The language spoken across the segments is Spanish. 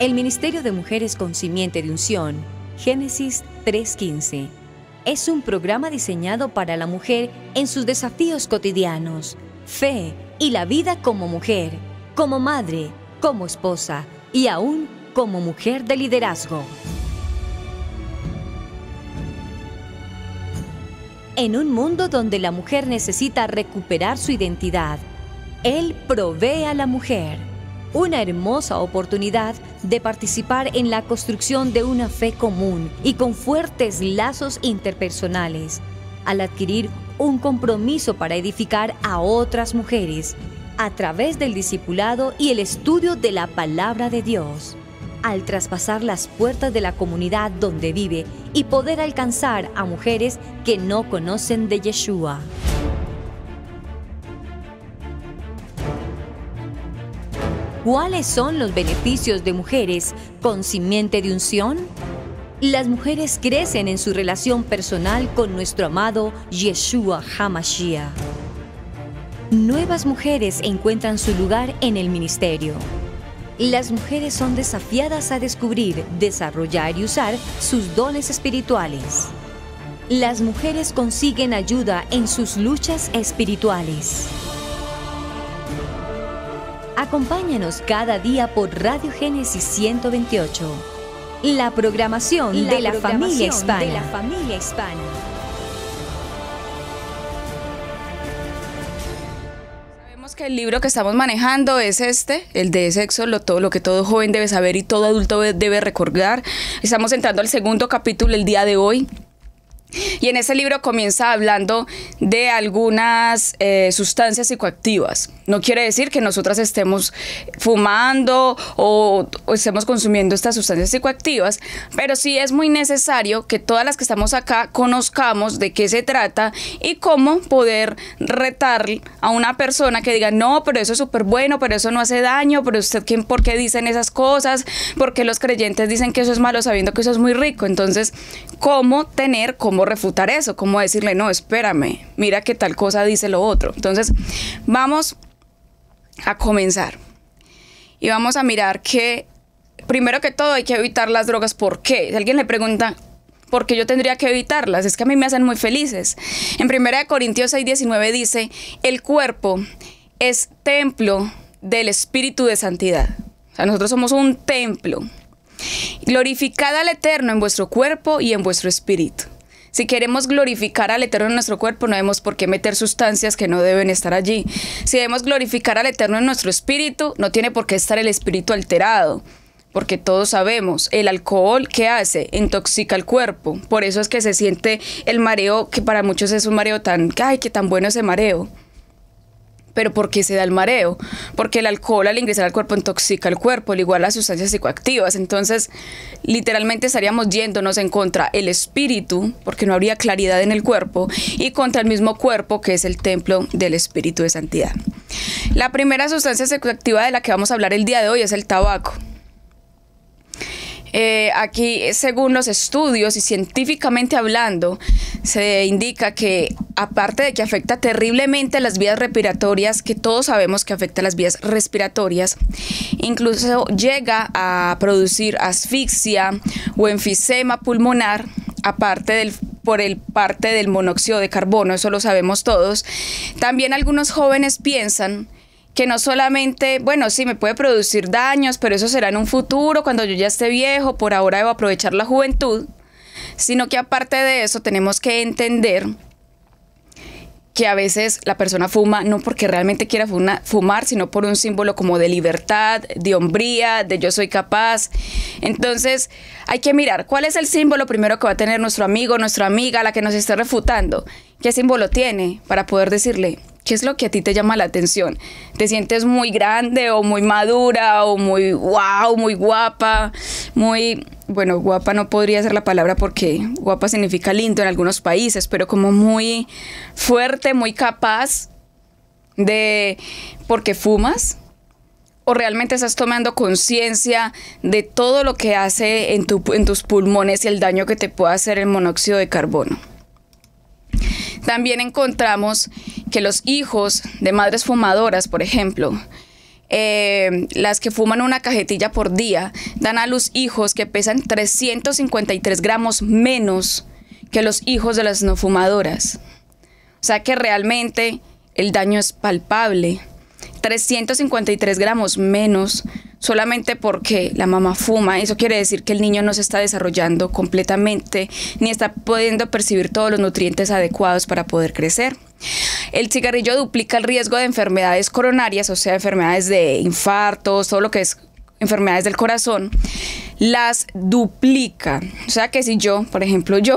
El Ministerio de Mujeres con Simiente de Unción, Génesis 3.15, es un programa diseñado para la mujer en sus desafíos cotidianos, fe y la vida como mujer, como madre, como esposa y aún como mujer de liderazgo. En un mundo donde la mujer necesita recuperar su identidad, Él provee a la mujer una hermosa oportunidad de participar en la construcción de una fe común y con fuertes lazos interpersonales, al adquirir un compromiso para edificar a otras mujeres a través del discipulado y el estudio de la palabra de Dios. Al traspasar las puertas de la comunidad donde vive y poder alcanzar a mujeres que no conocen de Yeshua. ¿Cuáles son los beneficios de mujeres con simiente de unción? Las mujeres crecen en su relación personal con nuestro amado Yeshua Hamashiach. Nuevas mujeres encuentran su lugar en el ministerio. Las mujeres son desafiadas a descubrir, desarrollar y usar sus dones espirituales. Las mujeres consiguen ayuda en sus luchas espirituales. Acompáñanos cada día por Radio Génesis 128. La programación, de, la familia de la familia hispana. Sabemos que el libro que estamos manejando es este, el de sexo, lo, todo, lo que todo joven debe saber y todo adulto debe recordar. Estamos entrando al segundo capítulo el día de hoy. Y en ese libro comienza hablando de algunas eh, sustancias psicoactivas. No quiere decir que nosotras estemos fumando o, estemos consumiendo estas sustancias psicoactivas, pero sí es muy necesario que todas las que estamos acá conozcamos de qué se trata y cómo poder retar a una persona que diga, no, pero eso es súper bueno, pero eso no hace daño, pero usted ¿quién, por qué dicen esas cosas, por qué los creyentes dicen que eso es malo sabiendo que eso es muy rico. Entonces, cómo tener, cómo refutar eso, cómo decirle, no, espérame, mira que tal cosa dice lo otro. Entonces, vamos a comenzar y vamos a mirar que, primero que todo, hay que evitar las drogas. ¿Por qué? Si alguien le pregunta, ¿por qué yo tendría que evitarlas, es que a mí me hacen muy felices. En 1 Corintios 6, 19 dice, el cuerpo es templo del Espíritu de Santidad. O sea, nosotros somos un templo. Glorificad al Eterno en vuestro cuerpo y en vuestro espíritu. Si queremos glorificar al Eterno en nuestro cuerpo, no vemos por qué meter sustancias que no deben estar allí. Si debemos glorificar al Eterno en nuestro espíritu, no tiene por qué estar el espíritu alterado porque todos sabemos, el alcohol que hace intoxica el cuerpo. Por eso es que se siente el mareo, que para muchos es un mareo tan, ay, que tan bueno ese mareo pero ¿por qué se da el mareo? Porque el alcohol al ingresar al cuerpo intoxica el cuerpo, al igual las sustancias psicoactivas. Entonces, literalmente estaríamos yéndonos en contra el espíritu, porque no habría claridad en el cuerpo, y contra el mismo cuerpo que es el templo del espíritu de santidad. La primera sustancia psicoactiva de la que vamos a hablar el día de hoy es el tabaco. Eh, aquí, según los estudios y científicamente hablando, se indica que aparte de que afecta terriblemente las vías respiratorias, que todos sabemos que afecta las vías respiratorias, incluso llega a producir asfixia o enfisema pulmonar, aparte del por el parte del monóxido de carbono, eso lo sabemos todos. También algunos jóvenes piensan que no solamente, bueno, sí, me puede producir daños, pero eso será en un futuro, cuando yo ya esté viejo, por ahora debo aprovechar la juventud, sino que aparte de eso tenemos que entender que a veces la persona fuma no porque realmente quiera fumar, sino por un símbolo como de libertad, de hombría, de yo soy capaz. Entonces hay que mirar cuál es el símbolo primero que va a tener nuestro amigo, nuestra amiga, la que nos esté refutando. ¿Qué símbolo tiene para poder decirle, ¿Qué es lo que a ti te llama la atención? ¿Te sientes muy grande o muy madura o muy wow, muy guapa? Muy, bueno, guapa no podría ser la palabra porque guapa significa lindo en algunos países, pero como muy fuerte, muy capaz de porque fumas o realmente estás tomando conciencia de todo lo que hace en, tu, en tus pulmones y el daño que te puede hacer el monóxido de carbono. También encontramos que los hijos de madres fumadoras, por ejemplo, eh, las que fuman una cajetilla por día, dan a los hijos que pesan 353 gramos menos que los hijos de las no fumadoras. O sea que realmente el daño es palpable. 353 gramos menos solamente porque la mamá fuma, eso quiere decir que el niño no se está desarrollando completamente ni está pudiendo percibir todos los nutrientes adecuados para poder crecer. El cigarrillo duplica el riesgo de enfermedades coronarias, o sea, enfermedades de infartos, todo lo que es enfermedades del corazón, las duplica. O sea que si yo, por ejemplo, yo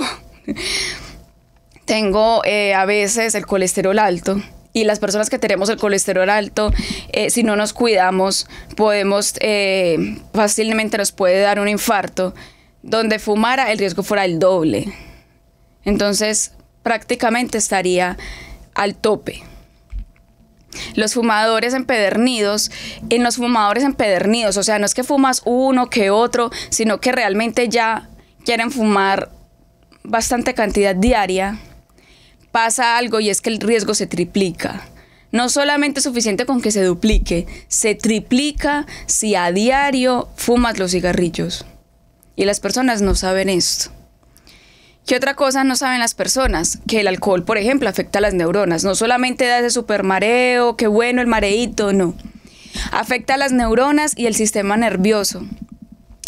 tengo eh, a veces el colesterol alto, y las personas que tenemos el colesterol alto, eh, si no nos cuidamos, podemos eh, fácilmente nos puede dar un infarto. Donde fumara el riesgo fuera el doble. Entonces prácticamente estaría al tope. Los fumadores empedernidos, en los fumadores empedernidos, o sea, no es que fumas uno que otro, sino que realmente ya quieren fumar bastante cantidad diaria pasa algo y es que el riesgo se triplica. No solamente es suficiente con que se duplique, se triplica si a diario fumas los cigarrillos. Y las personas no saben esto. ¿Qué otra cosa no saben las personas? Que el alcohol, por ejemplo, afecta a las neuronas. No solamente da ese super mareo, qué bueno el mareito, no. Afecta a las neuronas y el sistema nervioso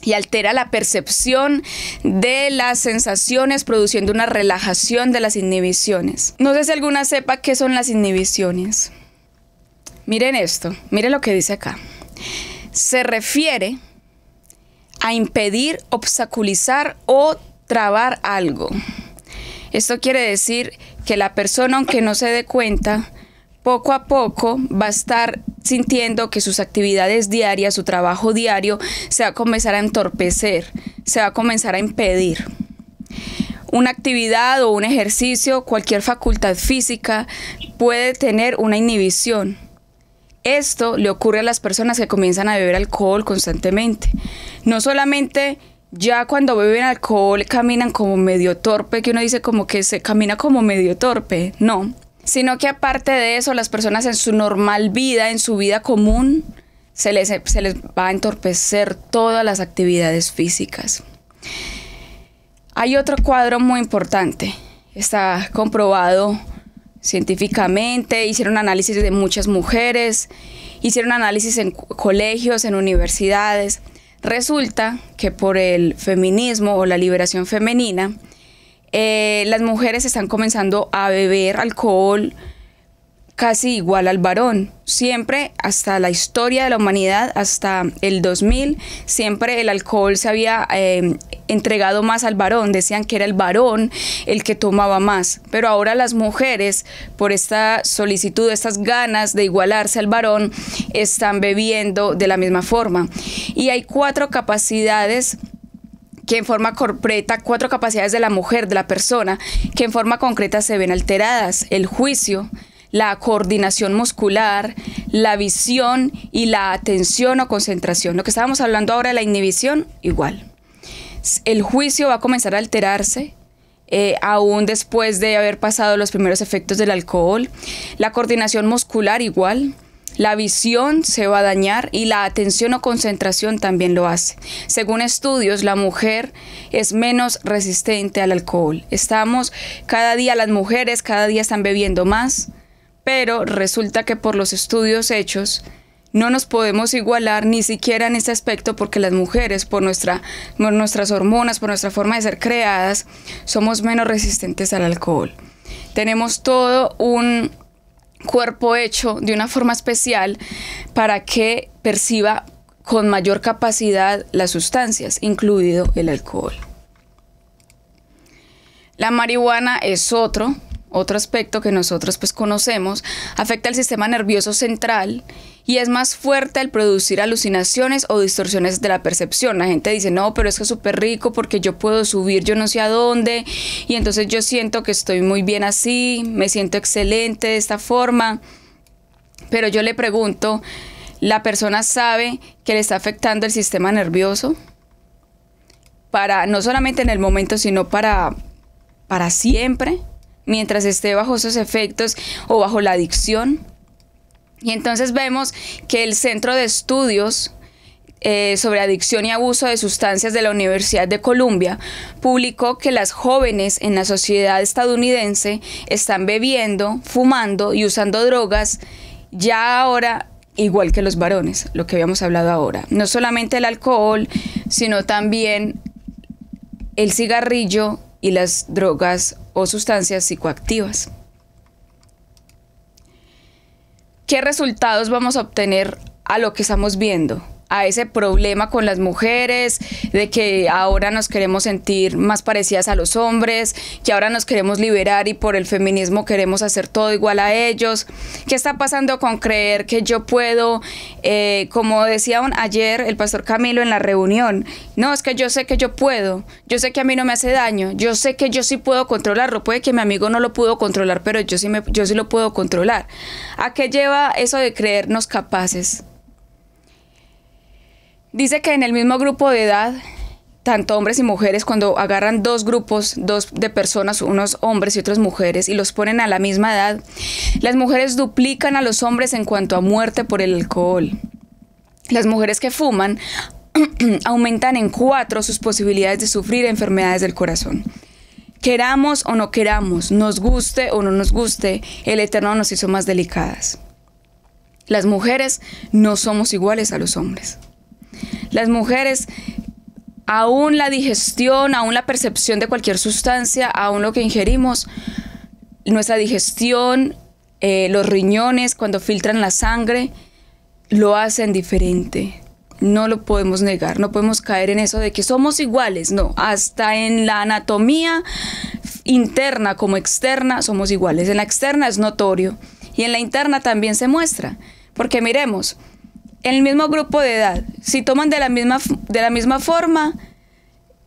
y altera la percepción de las sensaciones produciendo una relajación de las inhibiciones. No sé si alguna sepa qué son las inhibiciones. Miren esto, miren lo que dice acá. Se refiere a impedir, obstaculizar o trabar algo. Esto quiere decir que la persona, aunque no se dé cuenta, poco a poco va a estar sintiendo que sus actividades diarias, su trabajo diario, se va a comenzar a entorpecer, se va a comenzar a impedir. Una actividad o un ejercicio, cualquier facultad física, puede tener una inhibición. Esto le ocurre a las personas que comienzan a beber alcohol constantemente. No solamente ya cuando beben alcohol caminan como medio torpe, que uno dice como que se camina como medio torpe, no. Sino que aparte de eso, las personas en su normal vida, en su vida común, se les, va a entorpecer todas las actividades físicas. Hay otro cuadro muy importante. Está comprobado científicamente, hicieron análisis de muchas mujeres, hicieron análisis en colegios, en universidades. Resulta que por el feminismo o la liberación femenina, eh, las mujeres están comenzando a beber alcohol casi igual al varón. Siempre, hasta la historia de la humanidad, hasta el 2000, siempre el alcohol se había em, entregado más al varón. Decían que era el varón el que tomaba más. Pero ahora las mujeres, por esta solicitud, estas ganas de igualarse al varón, están bebiendo de la misma forma. Y hay cuatro capacidades que en forma concreta, cuatro capacidades de la mujer, de la persona, que en forma concreta se ven alteradas, el juicio, la coordinación muscular, la visión y la atención o concentración. Lo que estábamos hablando ahora de la inhibición, igual. El juicio va a comenzar a alterarse, eh, aún después de haber pasado los primeros efectos del alcohol. La coordinación muscular igual, la visión se va a dañar y la atención o concentración también lo hace. Según estudios, la mujer es menos resistente al alcohol. Estamos cada día, las mujeres cada día están bebiendo más, pero resulta que por los estudios hechos, no nos podemos igualar ni siquiera en este aspecto porque las mujeres, por, nuestra, por nuestras hormonas, por nuestra forma de ser creadas, somos menos resistentes al alcohol. Tenemos todo un, cuerpo hecho de una forma especial para que perciba con mayor capacidad las sustancias, incluido el alcohol. La marihuana es otro, otro aspecto que nosotros pues conocemos, afecta al sistema nervioso central y es más fuerte el producir alucinaciones o distorsiones de la percepción. La gente dice, no, pero es que es súper rico porque yo puedo subir yo no sé a dónde y entonces yo siento que estoy muy bien así, me siento excelente de esta forma. Pero yo le pregunto, ¿la persona sabe que le está afectando el sistema nervioso? Para, no solamente en el momento, sino para, para siempre, mientras esté bajo esos efectos o bajo la adicción. Y entonces vemos que el Centro de Estudios eh, sobre adicción y abuso de sustancias de la Universidad de Columbia publicó que las jóvenes en la sociedad estadounidense están bebiendo, fumando y usando drogas ya ahora igual que los varones, lo que habíamos hablado ahora. No solamente el alcohol, sino también el cigarrillo y las drogas o sustancias psicoactivas. ¿qué resultados vamos a obtener a lo que estamos viendo? a ese problema con las mujeres, de que ahora nos queremos sentir más parecidas a los hombres, que ahora nos queremos liberar y por el feminismo queremos hacer todo igual a ellos. ¿Qué está pasando con creer que yo puedo, eh, como decía ayer el pastor Camilo en la reunión, no, es que yo sé que yo puedo, yo sé que a mí no me hace daño, yo sé que yo sí puedo controlarlo, puede que mi amigo no lo pudo controlar, pero yo sí, me, yo sí lo puedo controlar. ¿A qué lleva eso de creernos capaces? Dice que en el mismo grupo de edad, tanto hombres y mujeres, cuando agarran dos grupos, dos de personas, unos hombres y otras mujeres, y los ponen a la misma edad, las mujeres duplican a los hombres en cuanto a muerte por el alcohol. Las mujeres que fuman aumentan en cuatro sus posibilidades de sufrir enfermedades del corazón. Queramos o no queramos, nos guste o no nos guste, el Eterno nos hizo más delicadas. Las mujeres no somos iguales a los hombres. Las mujeres, aún la digestión, aún la percepción de cualquier sustancia, aún lo que ingerimos, nuestra digestión, eh, los riñones, cuando filtran la sangre, lo hacen diferente. No lo podemos negar, no podemos caer en eso de que somos iguales, no, hasta en la anatomía interna como externa somos iguales. En la externa es notorio y en la interna también se muestra, porque miremos, en el mismo grupo de edad, si toman de la misma, de la misma forma,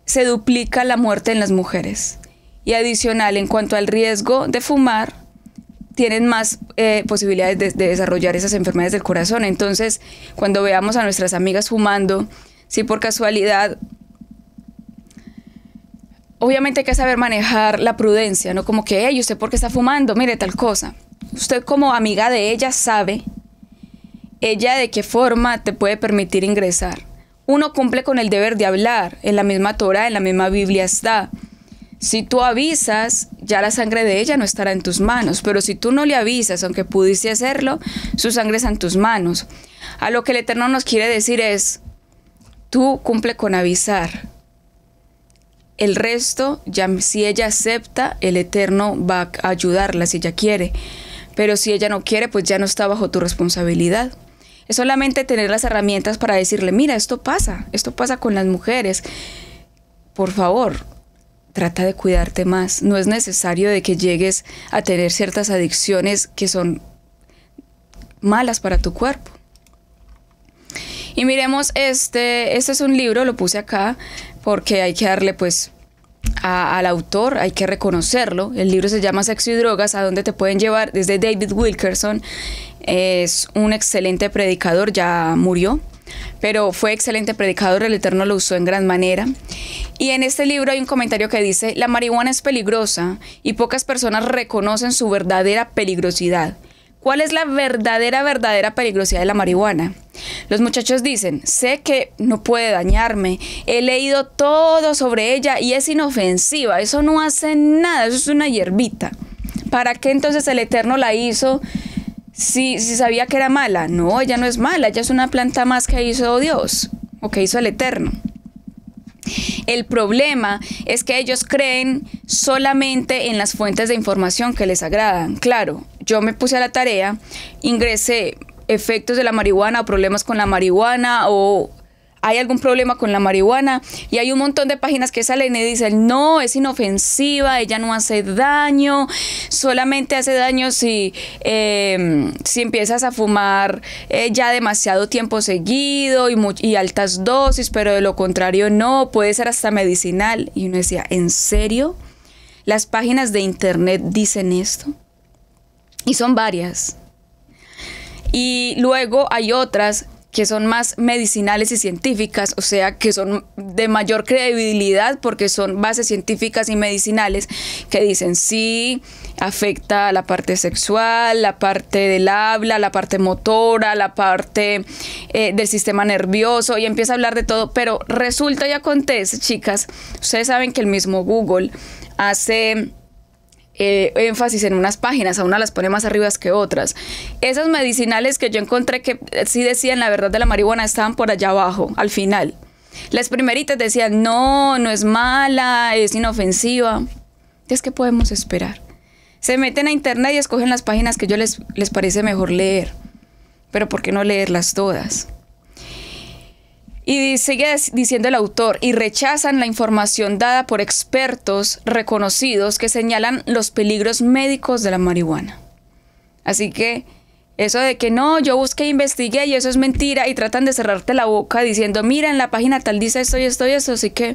se duplica la muerte en las mujeres. Y adicional, en cuanto al riesgo de fumar, tienen más eh, posibilidades de, desarrollar esas enfermedades del corazón. Entonces, cuando veamos a nuestras amigas fumando, si por casualidad, obviamente hay que saber manejar la prudencia, ¿no? Como que, hey, ¿usted por qué está fumando? Mire, tal cosa. Usted como amiga de ella sabe ella de qué forma te puede permitir ingresar. Uno cumple con el deber de hablar, en la misma Torah, en la misma Biblia está. Si tú avisas, ya la sangre de ella no estará en tus manos, pero si tú no le avisas, aunque pudiste hacerlo, su sangre está en tus manos. A lo que el Eterno nos quiere decir es, tú cumple con avisar. El resto, ya, si ella acepta, el Eterno va a ayudarla si ella quiere. Pero si ella no quiere, pues ya no está bajo tu responsabilidad. Es solamente tener las herramientas para decirle, mira, esto pasa, esto pasa con las mujeres. Por favor, trata de cuidarte más. No es necesario de que llegues a tener ciertas adicciones que son malas para tu cuerpo. Y miremos, este, este es un libro, lo puse acá, porque hay que darle pues al autor, hay que reconocerlo. El libro se llama Sexo y Drogas, a dónde te pueden llevar, desde David Wilkerson es un excelente predicador, ya murió, pero fue excelente predicador, el Eterno lo usó en gran manera. Y en este libro hay un comentario que dice, la marihuana es peligrosa y pocas personas reconocen su verdadera peligrosidad. ¿Cuál es la verdadera, verdadera peligrosidad de la marihuana? Los muchachos dicen, sé que no puede dañarme, he leído todo sobre ella y es inofensiva, eso no hace nada, eso es una hierbita. ¿Para qué entonces el Eterno la hizo si, sabía que era mala. No, ella no es mala, ella es una planta más que hizo Dios o que hizo el Eterno. El problema es que ellos creen solamente en las fuentes de información que les agradan. Claro, yo me puse a la tarea, ingresé efectos de la marihuana, problemas con la marihuana o hay algún problema con la marihuana y hay un montón de páginas que salen y dicen, no, es inofensiva, ella no hace daño, solamente hace daño si, em, si empiezas a fumar eh, ya demasiado tiempo seguido y, y, altas dosis, pero de lo contrario no, puede ser hasta medicinal. Y uno decía, ¿en serio? Las páginas de internet dicen esto. Y son varias. Y luego hay otras que son más medicinales y científicas, o sea, que son de mayor credibilidad porque son bases científicas y medicinales que dicen sí, afecta a la parte sexual, la parte del habla, la parte motora, la parte eh, del sistema nervioso y empieza a hablar de todo, pero resulta y acontece, chicas, ustedes saben que el mismo Google hace eh, énfasis en unas páginas, a una las pone más arriba que otras. Esas medicinales que yo encontré que eh, sí decían la verdad de la marihuana estaban por allá abajo, al final. Las primeritas decían, no, no es mala, es inofensiva. Es que podemos esperar. Se meten a internet y escogen las páginas que yo les, les parece mejor leer. Pero ¿por qué no leerlas todas? Y sigue diciendo el autor, y rechazan la información dada por expertos reconocidos que señalan los peligros médicos de la marihuana. Así que eso de que no, yo busqué, investigué y eso es mentira y tratan de cerrarte la boca diciendo, mira, en la página tal dice esto y esto y esto, así que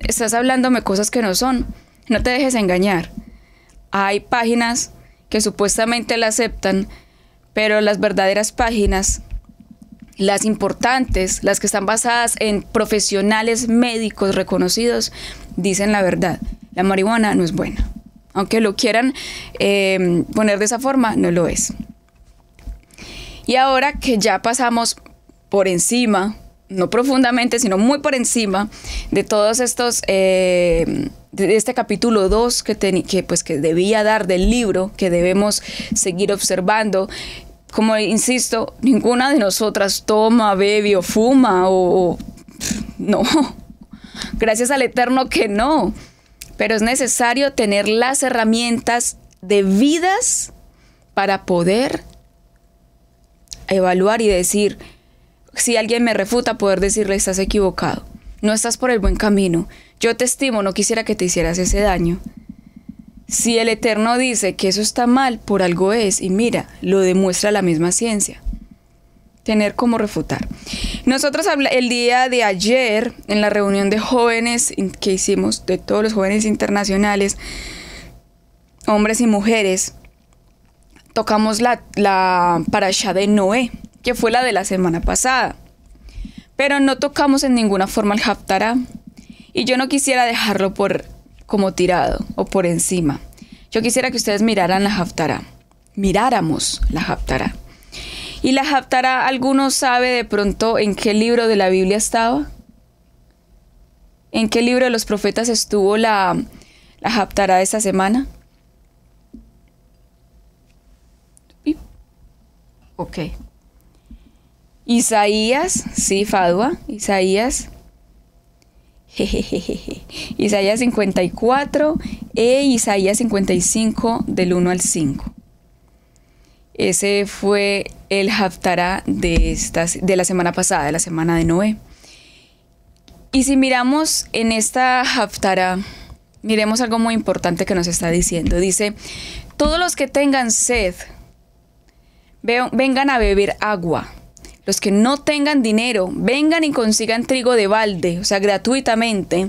estás hablándome cosas que no son. No te dejes engañar. Hay páginas que supuestamente la aceptan, pero las verdaderas páginas las importantes, las que están basadas en profesionales médicos reconocidos, dicen la verdad. La marihuana no es buena. Aunque lo quieran eh, poner de esa forma, no lo es. Y ahora que ya pasamos por encima, no profundamente, sino muy por encima de todos estos, eh, de este capítulo 2 que, que, pues, que debía dar del libro, que debemos seguir observando, como insisto, ninguna de nosotras toma, bebe o fuma o, no. Gracias al Eterno que no. Pero es necesario tener las herramientas debidas para poder evaluar y decir, si alguien me refuta, poder decirle, estás equivocado, no estás por el buen camino, yo te estimo, no quisiera que te hicieras ese daño. Si el Eterno dice que eso está mal, por algo es, y mira, lo demuestra la misma ciencia. Tener cómo refutar. Nosotros el día de ayer, en la reunión de jóvenes que hicimos, de todos los jóvenes internacionales, hombres y mujeres, tocamos la, la parasha de Noé, que fue la de la semana pasada. Pero no tocamos en ninguna forma el Haftarah. Y yo no quisiera dejarlo por como tirado o por encima. Yo quisiera que ustedes miraran la Haftará, miráramos la Haftará. ¿Y la Haftará alguno sabe de pronto en qué libro de la Biblia estaba? ¿En qué libro de los profetas estuvo la, la Haftará de esta semana? Ok. Isaías, sí, Fadua, Isaías Isaías 54 e Isaías 55 del 1 al 5. Ese fue el haftara de, de la semana pasada, de la semana de Noé. Y si miramos en esta haftara miremos algo muy importante que nos está diciendo. Dice, todos los que tengan sed, vengan a beber agua los que no tengan dinero, vengan y consigan trigo de balde, o sea, gratuitamente,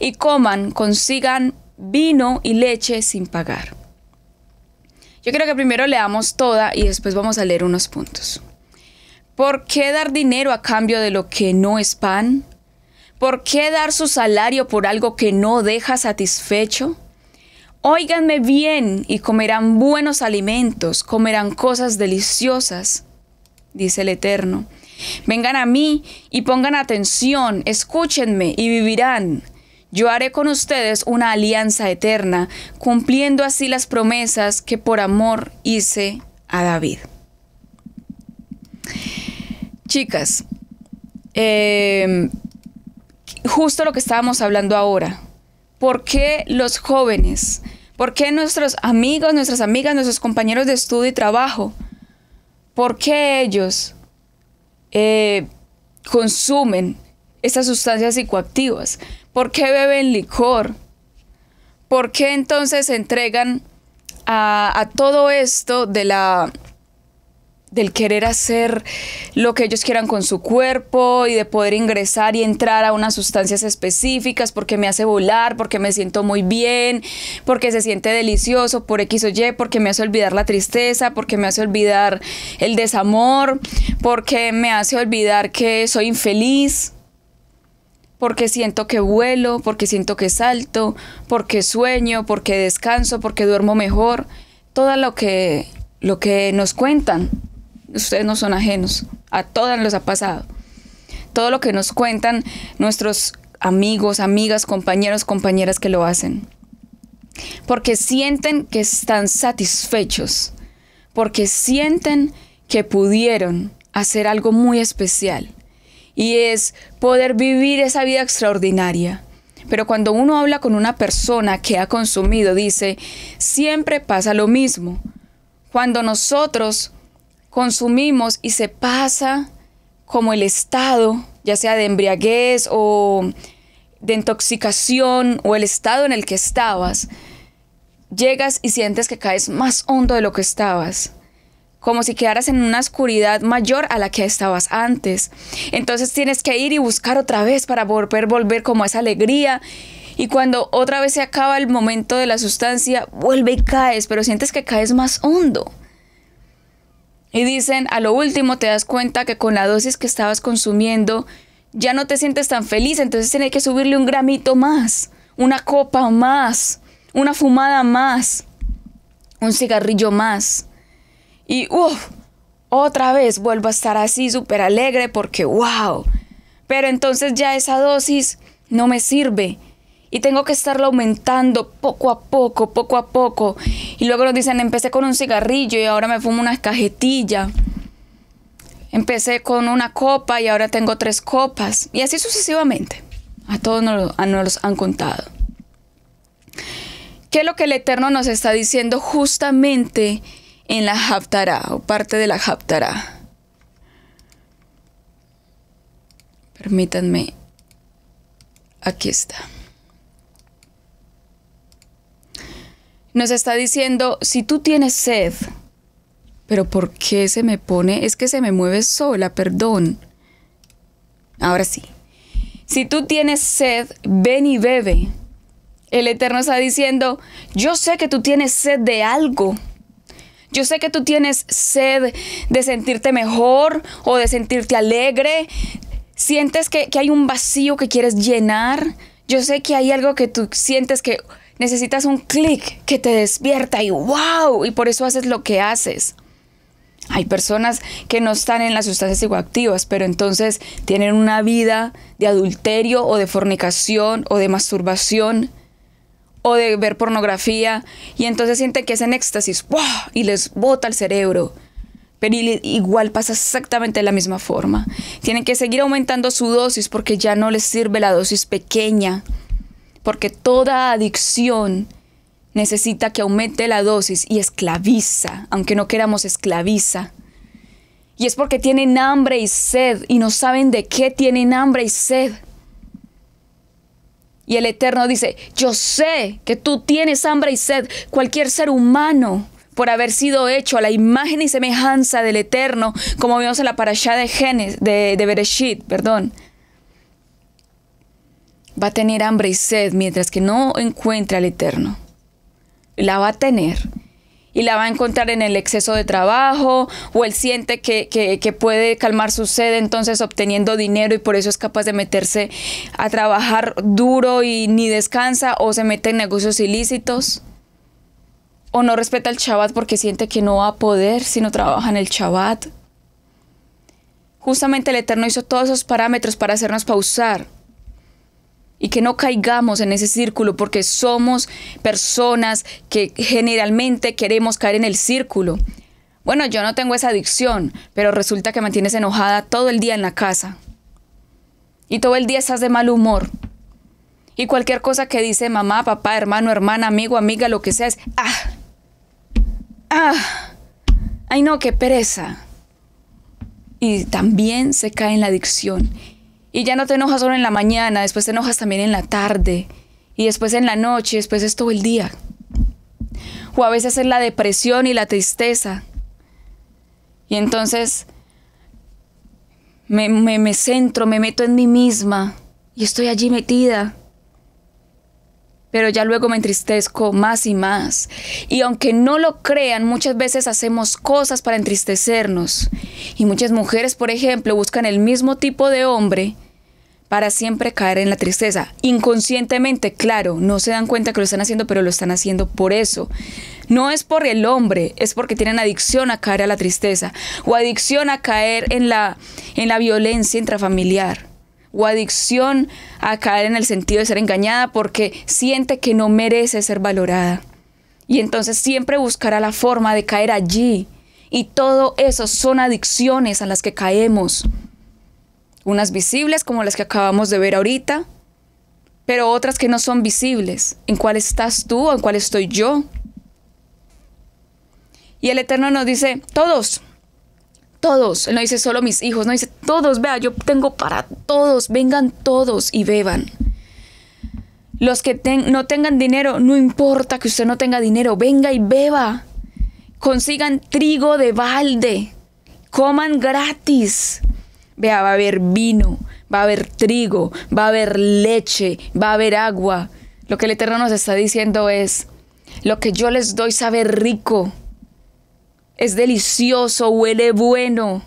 y coman, consigan vino y leche sin pagar. Yo creo que primero leamos toda y después vamos a leer unos puntos. ¿Por qué dar dinero a cambio de lo que no es pan? ¿Por qué dar su salario por algo que no deja satisfecho? Óiganme bien y comerán buenos alimentos, comerán cosas deliciosas dice el Eterno. Vengan a mí y pongan atención, escúchenme y vivirán. Yo haré con ustedes una alianza eterna, cumpliendo así las promesas que por amor hice a David. Chicas, em, justo lo que estábamos hablando ahora, ¿por qué los jóvenes? ¿Por qué nuestros amigos, nuestras amigas, nuestros compañeros de estudio y trabajo? por qué ellos eh, consumen estas sustancias psicoactivas, por qué beben licor, por qué entonces se entregan a todo esto de la del querer hacer lo que ellos quieran con su cuerpo y de poder ingresar y entrar a unas sustancias específicas porque me hace volar, porque me siento muy bien, porque se siente delicioso, por X o Y, porque me hace olvidar la tristeza, porque me hace olvidar el desamor, porque me hace olvidar que soy infeliz, porque siento que vuelo, porque siento que salto, porque sueño, porque descanso, porque duermo mejor, todo lo que, lo que nos cuentan ustedes no son ajenos, a todas nos ha pasado. Todo lo que nos cuentan nuestros amigos, amigas, compañeros, compañeras que lo hacen. Porque sienten que están satisfechos, porque sienten que pudieron hacer algo muy especial y es poder vivir esa vida extraordinaria. Pero cuando uno habla con una persona que ha consumido, dice, siempre pasa lo mismo. Cuando nosotros consumimos y se pasa como el estado, ya sea de embriaguez o de intoxicación o el estado en el que estabas, llegas y sientes que caes más hondo de lo que estabas, como si quedaras en una oscuridad mayor a la que estabas antes. Entonces tienes que ir y buscar otra vez para volver, volver como esa alegría. Y cuando otra vez se acaba el momento de la sustancia, vuelve y caes, pero sientes que caes más hondo. Y dicen, a lo último te das cuenta que con la dosis que estabas consumiendo ya no te sientes tan feliz, entonces tienes que subirle un gramito más, una copa más, una fumada más, un cigarrillo más. Y uff, otra vez vuelvo a estar así súper alegre porque wow. Pero entonces ya esa dosis no me sirve y tengo que estarlo aumentando poco a poco, poco a poco. Y luego nos dicen, empecé con un cigarrillo y ahora me fumo una cajetilla. Empecé con una copa y ahora tengo tres copas. Y así sucesivamente. A todos nos, los han contado. ¿Qué es lo que el Eterno nos está diciendo justamente en la japtará o parte de la japtará Permítanme. Aquí está. nos está diciendo, si tú tienes sed, pero ¿por qué se me pone? Es que se me mueve sola, perdón. Ahora sí. Si tú tienes sed, ven y bebe. El Eterno está diciendo, yo sé que tú tienes sed de algo. Yo sé que tú tienes sed de sentirte mejor o de sentirte alegre. Sientes que, hay un vacío que quieres llenar. Yo sé que hay algo que tú sientes que Necesitas un clic que te despierta y wow, y por eso haces lo que haces. Hay personas que no están en las sustancias psicoactivas, pero entonces tienen una vida de adulterio o de fornicación o de masturbación o de ver pornografía y entonces sienten que es en éxtasis y les bota el cerebro. Pero igual pasa exactamente de la misma forma. Tienen que seguir aumentando su dosis porque ya no les sirve la dosis pequeña porque toda adicción necesita que aumente la dosis y esclaviza, aunque no queramos esclaviza. Y es porque tienen hambre y sed y no saben de qué tienen hambre y sed. Y el Eterno dice, yo sé que tú tienes hambre y sed, cualquier ser humano, por haber sido hecho a la imagen y semejanza del Eterno, como vemos en la parasha de, Genes, de, de perdón va a tener hambre y sed mientras que no encuentra al Eterno. La va a tener. Y la va a encontrar en el exceso de trabajo, o él siente que, que puede calmar su sed, entonces obteniendo dinero y por eso es capaz de meterse a trabajar duro y ni descansa, o se mete en negocios ilícitos, o no respeta el Shabbat porque siente que no va a poder si no trabaja en el Shabbat. Justamente el Eterno hizo todos esos parámetros para hacernos pausar, y que no caigamos en ese círculo porque somos personas que generalmente queremos caer en el círculo. Bueno, yo no tengo esa adicción, pero resulta que mantienes enojada todo el día en la casa. Y todo el día estás de mal humor. Y cualquier cosa que dice mamá, papá, hermano, hermana, amigo, amiga, lo que sea, es ah. Ah. Ay no, qué pereza. Y también se cae en la adicción y ya no te enojas solo en la mañana, después te enojas también en la tarde, y después en la noche, después es todo el día. O a veces es la depresión y la tristeza. Y entonces me, me, me centro, me meto en mí misma y estoy allí metida pero ya luego me entristezco más y más. Y aunque no lo crean, muchas veces hacemos cosas para entristecernos. Y muchas mujeres, por ejemplo, buscan el mismo tipo de hombre para siempre caer en la tristeza. Inconscientemente, claro, no se dan cuenta que lo están haciendo, pero lo están haciendo por eso. No es por el hombre, es porque tienen adicción a caer a la tristeza o adicción a caer en la, en la violencia intrafamiliar o adicción a caer en el sentido de ser engañada porque siente que no merece ser valorada. Y entonces siempre buscará la forma de caer allí. Y todo eso son adicciones a las que caemos unas visibles como las que acabamos de ver ahorita, pero otras que no son visibles. ¿En cuál estás tú o en cuál estoy yo? Y el Eterno nos dice, todos, todos, no dice solo mis hijos, no dice todos, vea, yo tengo para todos, vengan todos y beban. Los que no tengan dinero, no importa que usted no tenga dinero, venga y beba. Consigan trigo de balde, coman gratis. Vea, va a haber vino, va a haber trigo, va a haber leche, va a haber agua. Lo que el Eterno nos está diciendo es, lo que yo les doy sabe rico, es delicioso, huele bueno,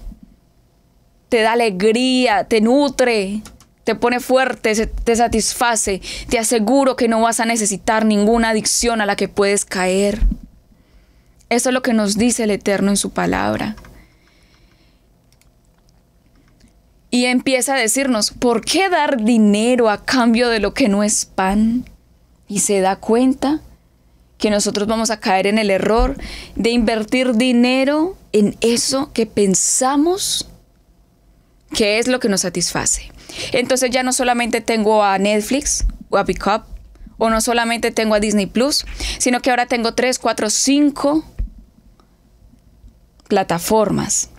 te da alegría, te nutre, te pone fuerte, te satisface. Te aseguro que no vas a necesitar ninguna adicción a la que puedes caer. Eso es lo que nos dice el Eterno en su palabra. y empieza a decirnos, ¿por qué dar dinero a cambio de lo que no es pan? Y se da cuenta que nosotros vamos a caer en el error de invertir dinero en eso que pensamos que es lo que nos satisface. Entonces ya no solamente tengo a Netflix o a pickup o no solamente tengo a Disney Plus, sino que ahora tengo 3, 4, 5 plataformas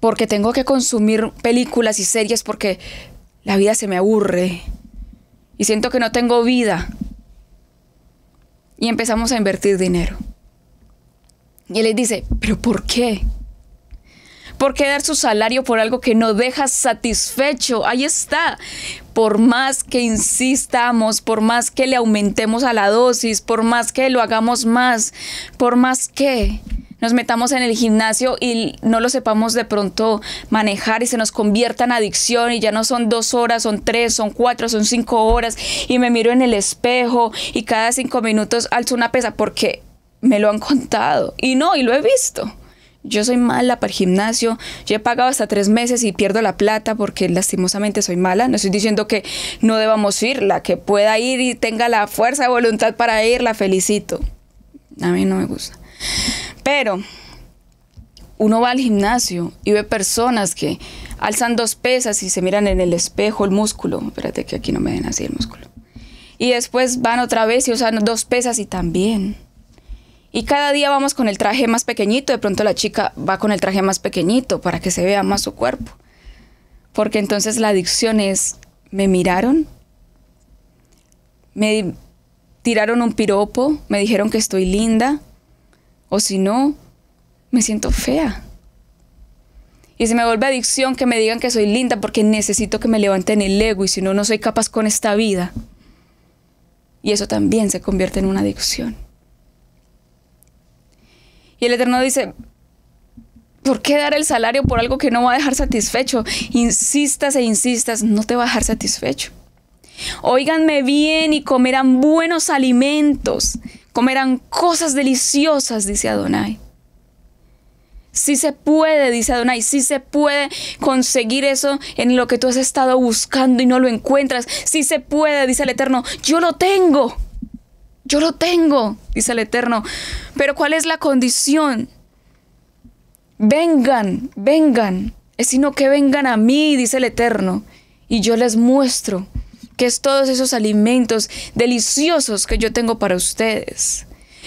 porque tengo que consumir películas y series porque la vida se me aburre y siento que no tengo vida. Y empezamos a invertir dinero. Y él les dice, pero ¿por qué? ¿Por qué dar su salario por algo que no deja satisfecho? Ahí está. Por más que insistamos, por más que le aumentemos a la dosis, por más que lo hagamos más, por más que nos metamos en el gimnasio y no lo sepamos de pronto manejar y se nos convierta en adicción y ya no son dos horas, son tres, son cuatro, son cinco horas y me miro en el espejo y cada cinco minutos alzo una pesa porque me lo han contado y no, y lo he visto. Yo soy mala para el gimnasio, yo he pagado hasta tres meses y pierdo la plata porque lastimosamente soy mala. No estoy diciendo que no debamos ir, la que pueda ir y tenga la fuerza de voluntad para ir, la felicito. A mí no me gusta. Pero uno va al gimnasio y ve personas que alzan dos pesas y se miran en el espejo el músculo. Espérate que aquí no me den así el músculo. Y después van otra vez y usan dos pesas y también. Y cada día vamos con el traje más pequeñito, de pronto la chica va con el traje más pequeñito para que se vea más su cuerpo. Porque entonces la adicción es, me miraron, me tiraron un piropo, me dijeron que estoy linda, o si no, me siento fea. Y si me vuelve adicción que me digan que soy linda porque necesito que me levanten el ego y si no, no soy capaz con esta vida. Y eso también se convierte en una adicción. Y el Eterno dice, ¿por qué dar el salario por algo que no va a dejar satisfecho? Insistas e insistas, no te va a dejar satisfecho. Óiganme bien y comerán buenos alimentos comerán cosas deliciosas, dice Adonai. si se puede, dice Adonai, si se puede conseguir eso en lo que tú has estado buscando y no lo encuentras. si se puede, dice el Eterno, yo lo tengo. Yo lo tengo, dice el Eterno. Pero ¿cuál es la condición? Vengan, vengan. Es sino que vengan a mí, dice el Eterno, y yo les muestro que es todos esos alimentos deliciosos que yo tengo para ustedes.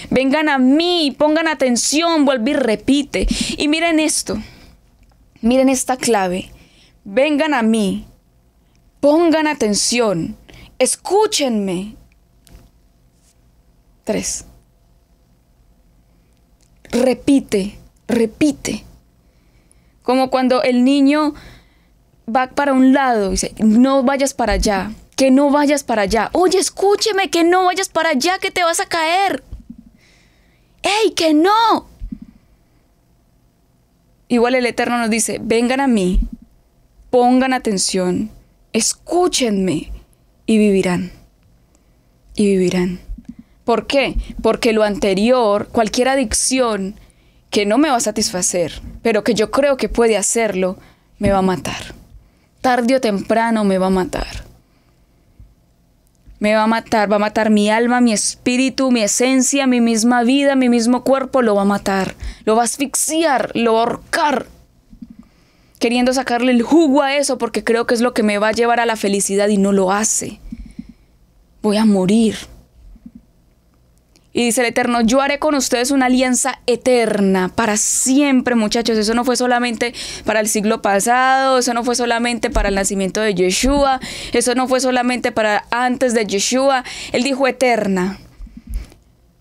Vengan a mí, pongan atención, vuelve repite. Y miren esto, miren esta clave. Vengan a mí, pongan atención, escúchenme. Tres. Repite, repite. Como cuando el niño va para un lado y dice, no vayas para allá que no vayas para allá. Oye, escúcheme, que no vayas para allá, que te vas a caer. ¡Ey, que no! Igual el Eterno nos dice, vengan a mí, pongan atención, escúchenme y vivirán. Y vivirán. ¿Por qué? Porque lo anterior, cualquier adicción que no me va a satisfacer, pero que yo creo que puede hacerlo, me va a matar. Tarde o temprano me va a matar me va a matar, va a matar mi alma, mi espíritu, mi esencia, mi misma vida, mi mismo cuerpo, lo va a matar, lo va a asfixiar, lo va a ahorcar. Queriendo sacarle el jugo a eso porque creo que es lo que me va a llevar a la felicidad y no lo hace. Voy a morir. Y dice el Eterno, yo haré con ustedes una alianza eterna para siempre, muchachos. Eso no fue solamente para el siglo pasado, eso no fue solamente para el nacimiento de Yeshua, eso no fue solamente para antes de Yeshua. Él dijo eterna.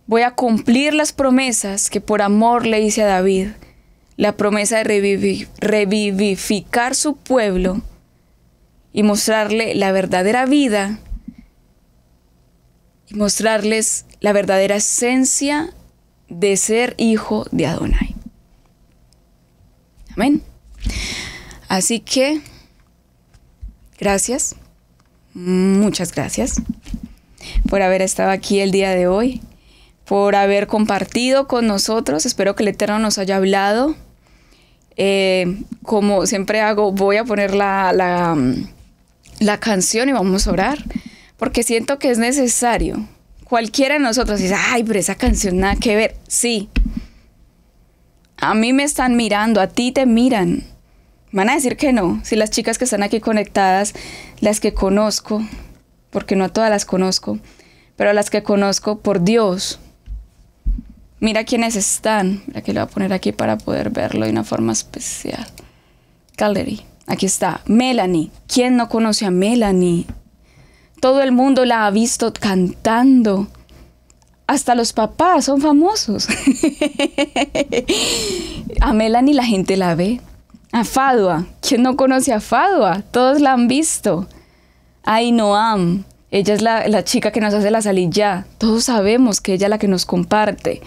Voy a cumplir las promesas que por amor le hice a David. La promesa de revivificar su pueblo y mostrarle la verdadera vida y mostrarles la verdadera esencia de ser hijo de Adonai. Amén. Así que, gracias, muchas gracias por haber estado aquí el día de hoy, por haber compartido con nosotros. Espero que el Eterno nos haya hablado. Eh, como siempre hago, voy a poner la canción y vamos a orar, porque siento que es necesario cualquiera de nosotros dice, ay, pero esa canción nada que ver. Sí. A mí me están mirando, a ti te miran. Van a decir que no. Si las chicas que están aquí conectadas, las que conozco, porque no a todas las conozco, pero a las que conozco, por Dios, mira quiénes están. Mira que le voy a poner aquí para poder verlo de una forma especial. Gallery. Aquí está. Melanie. ¿Quién no conoce a Melanie? Todo el mundo la ha visto cantando. Hasta los papás son famosos. a Melanie la gente la ve. A Fadua, ¿quién no conoce a Fadua? Todos la han visto. A Inoam, ella es la, chica que nos hace la salilla. Todos sabemos que ella es la que nos comparte.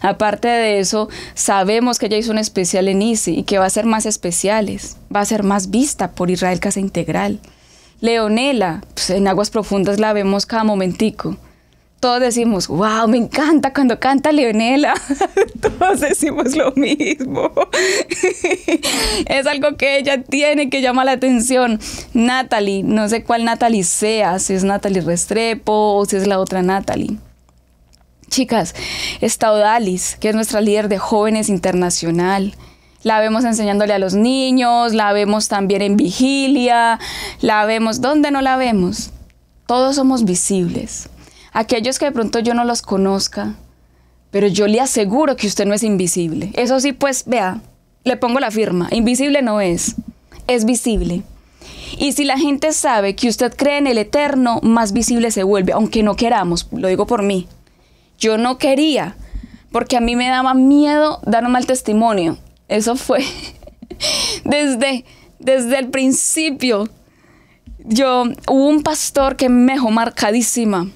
Aparte de eso, sabemos que ella hizo un especial en Isi. y que va a ser más especiales, va a ser más vista por Israel Casa Integral. Leonela, pues, en aguas profundas la vemos cada momentico. Todos decimos, wow, me encanta cuando canta Leonela. Todos decimos lo mismo. es algo que ella tiene que llama la atención. Natalie, no sé cuál Natalie sea, si es Natalie Restrepo o si es la otra Natalie. Chicas, está Odalis, que es nuestra líder de jóvenes internacional. La vemos enseñándole a los niños, la vemos también en vigilia, la vemos, donde no la vemos? Todos somos visibles. Aquellos que de pronto yo no los conozca, pero yo le aseguro que usted no es invisible. Eso sí, pues vea, le pongo la firma, invisible no es, es visible. Y si la gente sabe que usted cree en el eterno, más visible se vuelve, aunque no queramos, lo digo por mí. Yo no quería, porque a mí me daba miedo dar un mal testimonio. Eso fue desde, desde el principio. Yo, hubo un pastor que me dejó marcadísima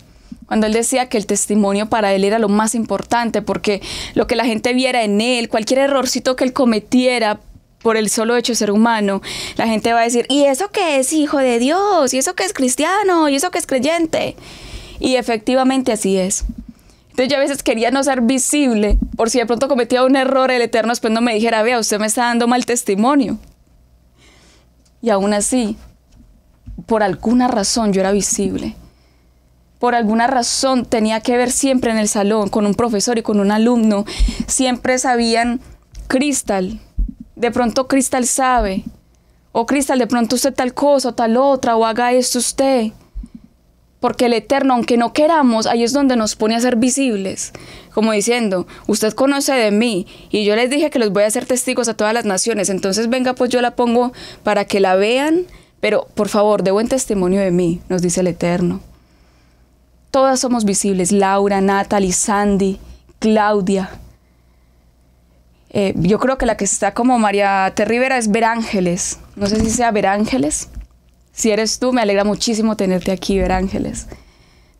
cuando él decía que el testimonio para él era lo más importante, porque lo que la gente viera en él, cualquier errorcito que él cometiera por el solo hecho de ser humano, la gente va a decir, ¿y eso que es hijo de Dios? ¿Y eso que es cristiano? ¿Y eso que es creyente? Y efectivamente así es. Entonces yo a veces quería no ser visible por si de pronto cometía un error el Eterno después no me dijera, vea, usted me está dando mal testimonio. Y aún así, por alguna razón yo era visible. Por alguna razón tenía que ver siempre en el salón con un profesor y con un alumno. Siempre sabían, Cristal, de pronto Cristal sabe. O Cristal, de pronto usted tal cosa o tal otra, o haga esto usted. Porque el Eterno, aunque no queramos, ahí es donde nos pone a ser visibles. Como diciendo, usted conoce de mí y yo les dije que los voy a hacer testigos a todas las naciones. Entonces venga, pues yo la pongo para que la vean. Pero por favor, de buen testimonio de mí, nos dice el Eterno. Todas somos visibles, Laura, Natalie, Sandy, Claudia. Eh, yo creo que la que está como María Terribera Rivera es Ángeles. No sé si sea Ángeles. Si eres tú, me alegra muchísimo tenerte aquí, Ver Ángeles.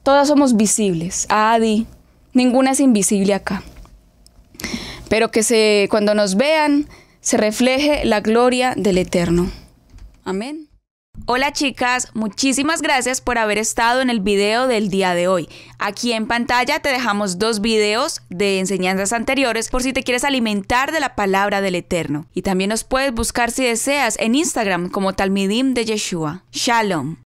Todas somos visibles, Adi, ninguna es invisible acá. Pero que se, cuando nos vean se refleje la gloria del Eterno. Amén. Hola chicas, muchísimas gracias por haber estado en el video del día de hoy. Aquí en pantalla te dejamos dos videos de enseñanzas anteriores por si te quieres alimentar de la palabra del Eterno. Y también nos puedes buscar si deseas en Instagram como Talmidim de Yeshua. Shalom.